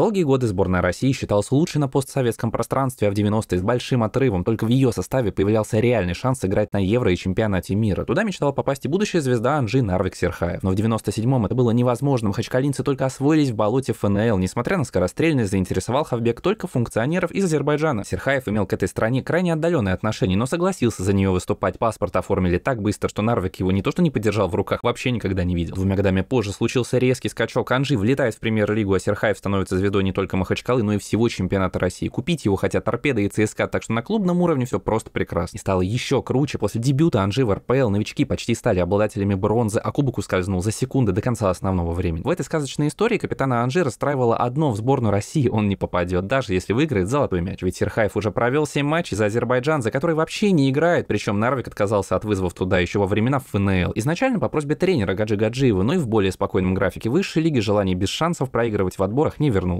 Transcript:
Долгие годы сборная России считалась лучшей на постсоветском пространстве, а в 90-е с большим отрывом только в ее составе появлялся реальный шанс играть на Евро и чемпионате мира. Туда мечтала попасть и будущая звезда Анжи Нарвик Серхаев. Но в 97-м это было невозможно. Махачкалинцы только освоились в болоте ФНЛ. Несмотря на скорострельность, заинтересовал Хавбек только функционеров из Азербайджана. Серхаев имел к этой стране крайне отдаленное отношение, но согласился за нее выступать. Паспорт оформили так быстро, что Нарвик его не то что не подержал в руках, вообще никогда не видел. Двумя годами позже случился резкий скачок. Анжи влетает в премьер-лигу, а Серхаев становится звездой средой не только Махачкалы, но и всего чемпионата России. Купить его хотят торпеды и ЦСКА, так что на клубном уровне все просто прекрасно. И стало еще круче. После дебюта Анжи в РПЛ новички почти стали обладателями бронзы, а кубок ускользнул за секунды до конца основного времени. В этой сказочной истории капитана Анжи расстраивало одно в сборную России он не попадет, даже если выиграет золотой мяч. Ведь Серхаев уже провел 7 матчей за Азербайджан, за который вообще не играет, причем Нарвик отказался от вызовов туда еще во времена ФНЛ. Изначально по просьбе тренера Гаджи Гаджиева, но и в более спокойном графике высшей лиги желание без шансов проигрывать в отборах не вернул.